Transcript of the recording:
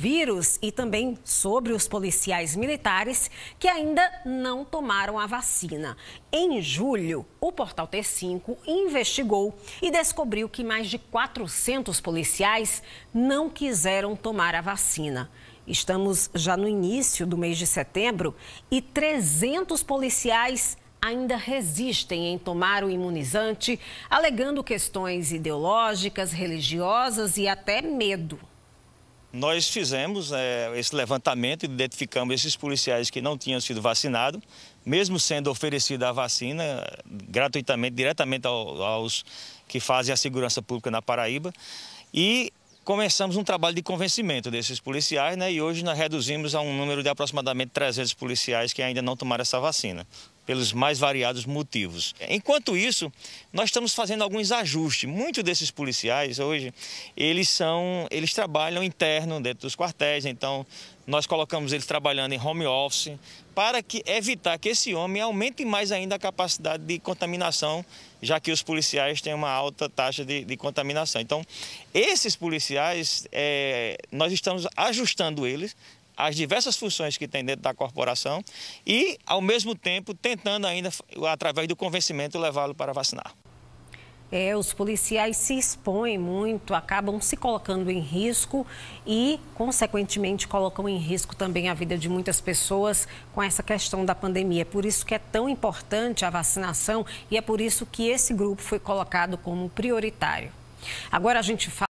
vírus e também sobre os policiais militares que ainda não tomaram a vacina. Em julho, o portal T5 investigou e descobriu que mais de 400 policiais não quiseram tomar a vacina. Estamos já no início do mês de setembro e 300 policiais ainda resistem em tomar o imunizante, alegando questões ideológicas, religiosas e até medo. Nós fizemos é, esse levantamento, identificamos esses policiais que não tinham sido vacinados, mesmo sendo oferecida a vacina gratuitamente, diretamente ao, aos que fazem a segurança pública na Paraíba. E começamos um trabalho de convencimento desses policiais, né? E hoje nós reduzimos a um número de aproximadamente 300 policiais que ainda não tomaram essa vacina pelos mais variados motivos. Enquanto isso, nós estamos fazendo alguns ajustes. Muitos desses policiais hoje, eles são, eles trabalham interno dentro dos quartéis, então nós colocamos eles trabalhando em home office para que evitar que esse homem aumente mais ainda a capacidade de contaminação, já que os policiais têm uma alta taxa de, de contaminação. Então, esses policiais, é, nós estamos ajustando eles as diversas funções que tem dentro da corporação e, ao mesmo tempo, tentando ainda, através do convencimento, levá-lo para vacinar. É, os policiais se expõem muito, acabam se colocando em risco e, consequentemente, colocam em risco também a vida de muitas pessoas com essa questão da pandemia. É por isso que é tão importante a vacinação e é por isso que esse grupo foi colocado como prioritário. Agora a gente fala.